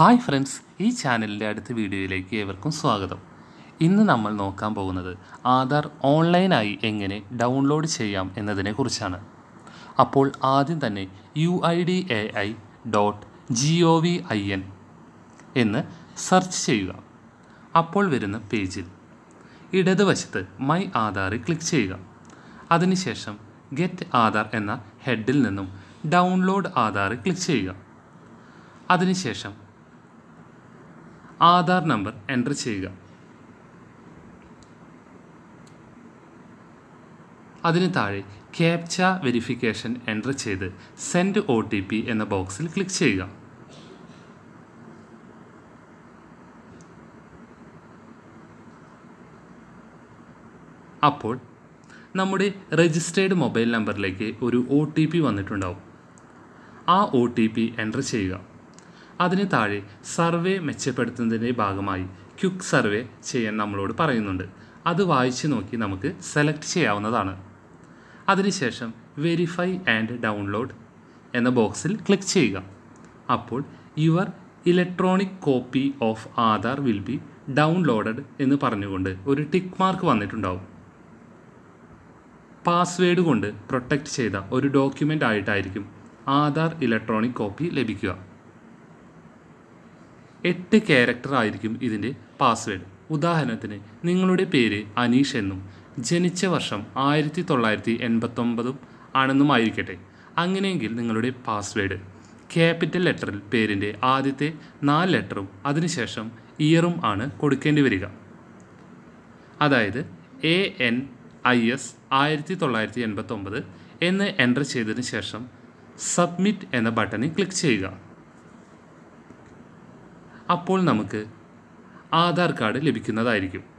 hi friends ഈ ചാനലിൻ്റെ അടുത്ത വീഡിയോയിലേക്ക് ഏവർക്കും സ്വാഗതം ഇന്ന് നമ്മൾ നോക്കാൻ പോകുന്നത് ആധാർ ഓൺലൈനായി എങ്ങനെ ഡൗൺലോഡ് ചെയ്യാം എന്നതിനെക്കുറിച്ചാണ് അപ്പോൾ ആദ്യം തന്നെ U I D A I dot G O V I N എന്ന് സെർച്ച് ചെയ്യുക അപ്പോൾ വരുന്ന പേജിൽ ഇടതുവശത്ത് മൈ ആധാറിൽ ക്ലിക്ക് ചെയ്യുക അതിനുശേഷം ഗെറ്റ് ആധാർ എന്ന ഹെഡിൽ നിന്നും ഡൗൺലോഡ് ആധാർ ക്ലിക്ക് ചെയ്യുക അതിനുശേഷം ആധാർ നമ്പർ എൻ്റർ ചെയ്യുക അതിന് താഴെ ക്യാപ്ച വെരിഫിക്കേഷൻ എൻ്റർ ചെയ്ത് സെൻഡ് ഒ ടി പി എന്ന ബോക്സിൽ ക്ലിക്ക് ചെയ്യുക അപ്പോൾ നമ്മുടെ രജിസ്റ്റേർഡ് മൊബൈൽ നമ്പറിലേക്ക് ഒരു ഒ ടി പി വന്നിട്ടുണ്ടാവും ആ ഒ ടി പി എൻ്റർ ചെയ്യുക അതിന് താഴെ സർവേ മെച്ചപ്പെടുത്തുന്നതിൻ്റെ ഭാഗമായി ക്യുക്ക് സർവേ ചെയ്യാൻ നമ്മളോട് പറയുന്നുണ്ട് അത് വായിച്ചു നോക്കി നമുക്ക് സെലക്ട് ചെയ്യാവുന്നതാണ് അതിനുശേഷം വെരിഫൈ ആൻഡ് ഡൗൺലോഡ് എന്ന ബോക്സിൽ ക്ലിക്ക് ചെയ്യുക അപ്പോൾ your electronic copy of Aadhaar will be downloaded എന്ന് പറഞ്ഞുകൊണ്ട് ഒരു ടിക്ക് മാർക്ക് വന്നിട്ടുണ്ടാവും പാസ്വേഡ് കൊണ്ട് പ്രൊട്ടക്റ്റ് ചെയ്ത ഒരു ഡോക്യുമെൻ്റ് ആയിട്ടായിരിക്കും ആധാർ ഇലക്ട്രോണിക് കോപ്പി ലഭിക്കുക എട്ട് ക്യാരക്ടർ ആയിരിക്കും ഇതിൻ്റെ പാസ്വേഡ് ഉദാഹരണത്തിന് നിങ്ങളുടെ പേര് അനീഷ് എന്നും ജനിച്ച വർഷം ആയിരത്തി തൊള്ളായിരത്തി എൺപത്തൊമ്പതും ആണെന്നുമായിരിക്കട്ടെ അങ്ങനെയെങ്കിൽ നിങ്ങളുടെ പാസ്വേഡ് ക്യാപിറ്റൽ ലെറ്ററിൽ പേരിൻ്റെ ആദ്യത്തെ നാല് ലെറ്ററും അതിനുശേഷം ഇയറും ആണ് കൊടുക്കേണ്ടി വരിക അതായത് എ എൻ ഐ എസ് ആയിരത്തി തൊള്ളായിരത്തി എൺപത്തൊമ്പത് എന്ന് എൻ്റർ ചെയ്തതിന് ശേഷം സബ്മിറ്റ് എന്ന ബട്ടണിൽ ക്ലിക്ക് ചെയ്യുക അപ്പോൾ നമുക്ക് ആധാർ കാർഡ് ലഭിക്കുന്നതായിരിക്കും